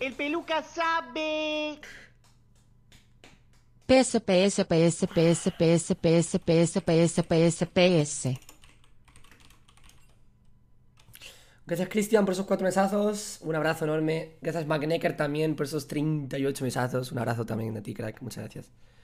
El peluca sabe. PS, PS, PS, PS, PS, PS, PS, PS, PS, PS. Gracias, Cristian, por esos cuatro mesazos. Un abrazo enorme. Gracias, Magnecker, también por esos 38 mesazos. Un abrazo también de ti, crack. Muchas gracias.